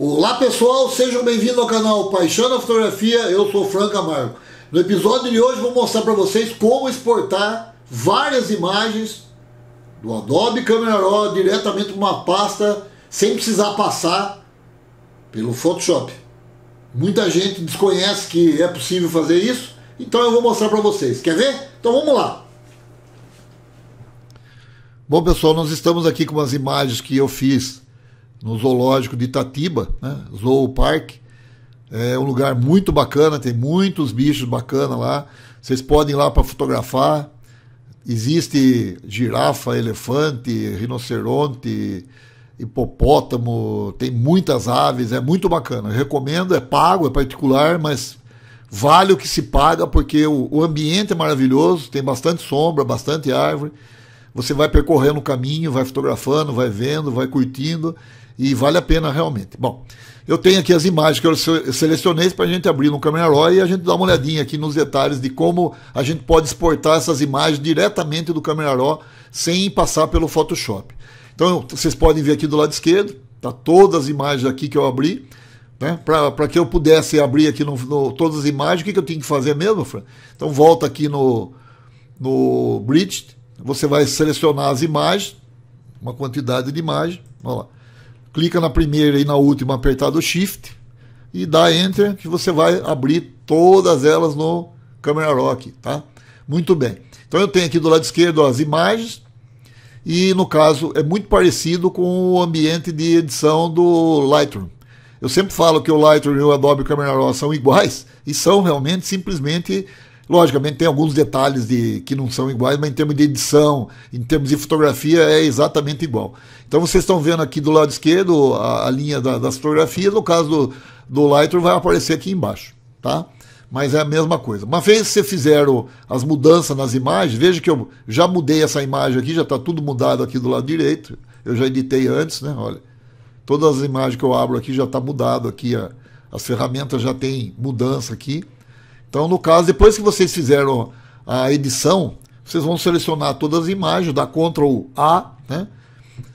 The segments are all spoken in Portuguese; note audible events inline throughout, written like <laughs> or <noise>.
Olá pessoal, sejam bem-vindos ao canal Paixão da Fotografia, eu sou Franco Marco. No episódio de hoje vou mostrar para vocês como exportar várias imagens do Adobe Camera Raw diretamente para uma pasta sem precisar passar pelo Photoshop. Muita gente desconhece que é possível fazer isso, então eu vou mostrar para vocês. Quer ver? Então vamos lá! Bom pessoal, nós estamos aqui com as imagens que eu fiz no zoológico de Itatiba, né? Zoo Park. É um lugar muito bacana, tem muitos bichos bacana lá. Vocês podem ir lá para fotografar. Existe girafa, elefante, rinoceronte, hipopótamo, tem muitas aves, é muito bacana. Eu recomendo, é pago, é particular, mas vale o que se paga porque o, o ambiente é maravilhoso, tem bastante sombra, bastante árvore. Você vai percorrendo o caminho, vai fotografando, vai vendo, vai curtindo e vale a pena realmente. Bom, eu tenho aqui as imagens que eu selecionei para a gente abrir no Camera Raw e a gente dá uma olhadinha aqui nos detalhes de como a gente pode exportar essas imagens diretamente do Camera Raw sem passar pelo Photoshop. Então, vocês podem ver aqui do lado esquerdo, tá todas as imagens aqui que eu abri. Né? Para que eu pudesse abrir aqui no, no, todas as imagens, o que, que eu tenho que fazer mesmo, Fran? Então volta aqui no, no Bridge, você vai selecionar as imagens, uma quantidade de imagens, olha lá clica na primeira e na última apertado Shift e dá Enter que você vai abrir todas elas no Camera Rock, tá? Muito bem. Então eu tenho aqui do lado esquerdo as imagens e no caso é muito parecido com o ambiente de edição do Lightroom. Eu sempre falo que o Lightroom e o Adobe Camera Raw são iguais <laughs> e são realmente simplesmente Logicamente tem alguns detalhes de, que não são iguais, mas em termos de edição, em termos de fotografia, é exatamente igual. Então vocês estão vendo aqui do lado esquerdo a, a linha da, das fotografias, no caso do, do Lightroom vai aparecer aqui embaixo, tá? Mas é a mesma coisa. Uma vez que vocês fizeram as mudanças nas imagens, veja que eu já mudei essa imagem aqui, já está tudo mudado aqui do lado direito. Eu já editei antes, né? Olha, todas as imagens que eu abro aqui já está mudado aqui, a, as ferramentas já tem mudança aqui. Então, no caso, depois que vocês fizeram a edição, vocês vão selecionar todas as imagens, dá Ctrl A, né?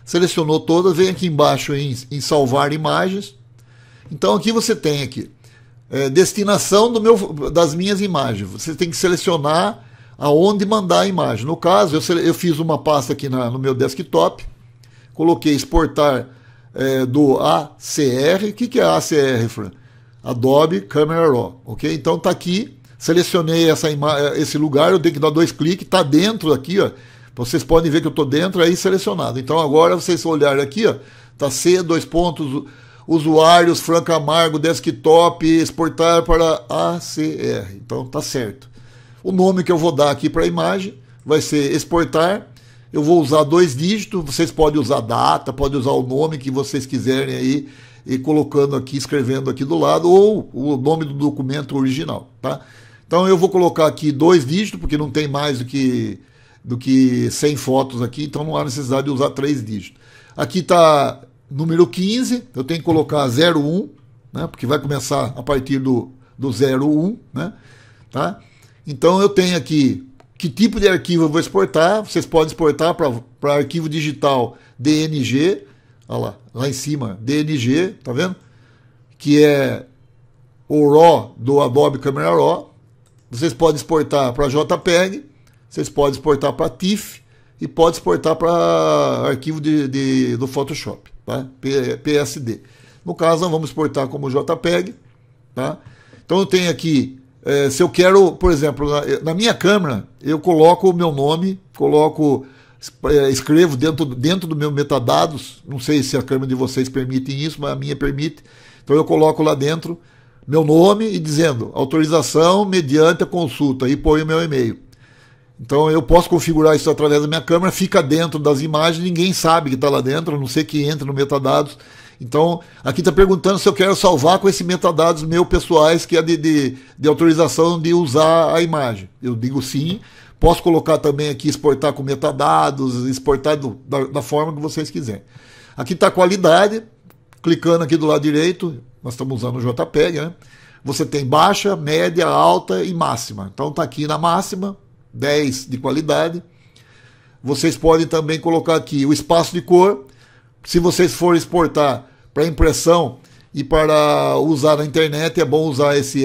Selecionou todas, vem aqui embaixo em, em salvar imagens. Então aqui você tem aqui é, destinação do meu, das minhas imagens. Você tem que selecionar aonde mandar a imagem. No caso, eu, eu fiz uma pasta aqui na, no meu desktop, coloquei exportar é, do ACR. O que, que é ACR, Fran? Adobe Camera Raw, ok? Então tá aqui, selecionei essa eh, esse lugar, eu tenho que dar dois cliques, tá dentro aqui, ó. Então, vocês podem ver que eu tô dentro aí selecionado. Então agora vocês olharem aqui, ó, tá C dois pontos usuários Franca Amargo desktop exportar para ACR. Então tá certo. O nome que eu vou dar aqui para a imagem vai ser exportar. Eu vou usar dois dígitos, vocês podem usar data, podem usar o nome que vocês quiserem aí e colocando aqui, escrevendo aqui do lado, ou o nome do documento original, tá? Então eu vou colocar aqui dois dígitos, porque não tem mais do que, do que 100 fotos aqui, então não há necessidade de usar três dígitos. Aqui está número 15, eu tenho que colocar 01, né? Porque vai começar a partir do, do 01, né? Tá? Então eu tenho aqui que tipo de arquivo eu vou exportar. Vocês podem exportar para arquivo digital DNG, Olha lá, lá em cima, DNG, tá vendo? Que é o RAW do Adobe Camera Raw. Vocês podem exportar para JPEG, vocês podem exportar para TIFF e pode exportar para arquivo de, de, do Photoshop, tá? PSD. No caso, nós vamos exportar como JPEG, tá? Então eu tenho aqui, eh, se eu quero, por exemplo, na, na minha câmera, eu coloco o meu nome, coloco eh, escrevo dentro, dentro do meu metadados, não sei se a câmera de vocês permite isso, mas a minha permite. Então eu coloco lá dentro meu nome e dizendo autorização mediante a consulta e põe o meu e-mail. Então eu posso configurar isso através da minha câmera, fica dentro das imagens, ninguém sabe que está lá dentro, a não ser que entre no metadados então, aqui está perguntando se eu quero salvar com esses metadados meus pessoais, que é de, de, de autorização de usar a imagem. Eu digo sim. Posso colocar também aqui exportar com metadados, exportar do, da, da forma que vocês quiserem. Aqui está a qualidade. Clicando aqui do lado direito, nós estamos usando o JPEG, né? Você tem baixa, média, alta e máxima. Então está aqui na máxima, 10 de qualidade. Vocês podem também colocar aqui o espaço de cor. Se vocês forem exportar para impressão e para usar na internet é bom usar esse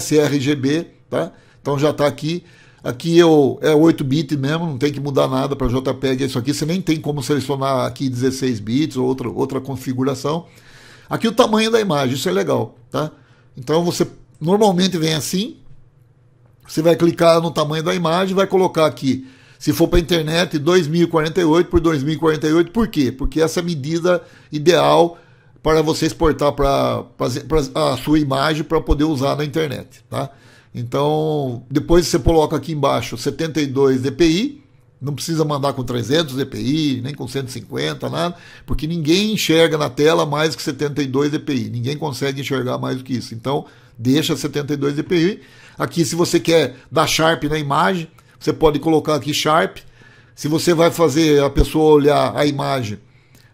sRGB, tá? Então já está aqui. Aqui eu, é 8 bits mesmo, não tem que mudar nada para JPEG, é isso aqui. Você nem tem como selecionar aqui 16 bits ou outra, outra configuração. Aqui o tamanho da imagem, isso é legal, tá? Então você normalmente vem assim, você vai clicar no tamanho da imagem, vai colocar aqui, se for para a internet, 2048 por 2048, por quê? Porque essa é a medida ideal para você exportar para a sua imagem para poder usar na internet, tá? Então, depois você coloca aqui embaixo 72 dpi, não precisa mandar com 300 dpi, nem com 150, nada, porque ninguém enxerga na tela mais que 72 dpi, ninguém consegue enxergar mais do que isso. Então, deixa 72 dpi. Aqui, se você quer dar sharp na imagem, você pode colocar aqui sharp. Se você vai fazer a pessoa olhar a imagem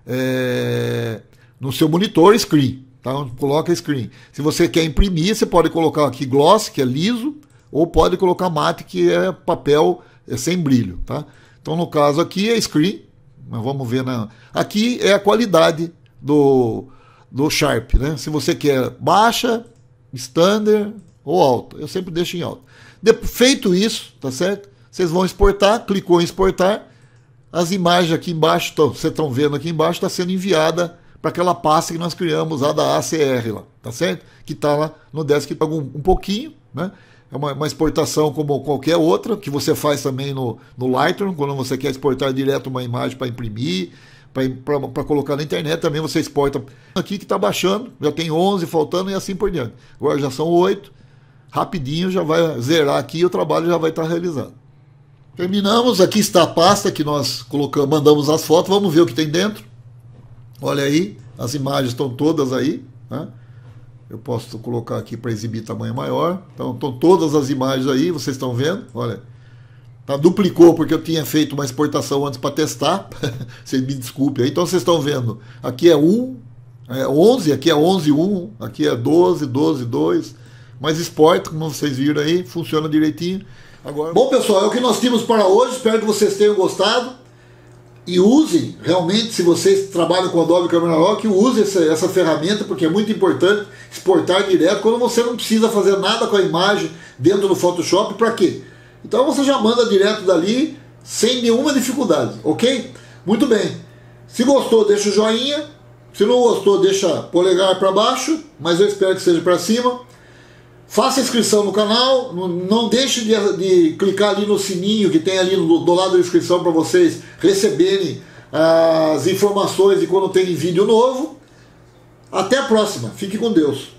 é, no seu monitor screen. Tá? Coloca screen. Se você quer imprimir, você pode colocar aqui gloss, que é liso, ou pode colocar mate, que é papel é sem brilho. Tá? Então, no caso aqui é screen, mas vamos ver. Na... Aqui é a qualidade do, do Sharp. Né? Se você quer baixa, standard ou alta. Eu sempre deixo em alta. De... Feito isso, tá certo? Vocês vão exportar, clicou em exportar. As imagens aqui embaixo, vocês estão vendo aqui embaixo, está sendo enviada para aquela pasta que nós criamos lá da ACR, lá, tá certo? Que está lá no Desk um, um pouquinho, né? É uma, uma, exportação como qualquer outra, que você faz também no, no Lightroom, quando você quer exportar direto uma imagem para imprimir, para colocar na internet, também você exporta aqui que está baixando, já tem 11 faltando e assim por diante. Agora já são 8, rapidinho já vai zerar aqui e o trabalho já vai estar tá realizado. Terminamos, aqui está a pasta que nós colocamos, mandamos as fotos, vamos ver o que tem dentro. Olha aí, as imagens estão todas aí. Né? Eu posso colocar aqui para exibir tamanho maior. Então, estão todas as imagens aí, vocês estão vendo? Olha. Tá, duplicou porque eu tinha feito uma exportação antes para testar. vocês <laughs> me desculpem aí. Então, vocês estão vendo. Aqui é 1, é 11, aqui é 11, 1, aqui é 12, 12, 2. Mas exporta, como vocês viram aí, funciona direitinho. Agora... Bom, pessoal, é o que nós tínhamos para hoje. Espero que vocês tenham gostado e usem, realmente, se vocês trabalham com Adobe Camera Raw, que usem essa, essa, ferramenta, porque é muito importante exportar direto, quando você não precisa fazer nada com a imagem dentro do Photoshop, para quê? Então você já manda direto dali, sem nenhuma dificuldade, ok? Muito bem, se gostou, deixa o joinha, se não gostou, deixa polegar para baixo, mas eu espero que seja para cima. Faça inscrição no canal, não deixe de, de, clicar ali no sininho que tem ali do, do lado da inscrição para vocês receberem as informações de quando tem vídeo novo. Até a próxima, fique com Deus.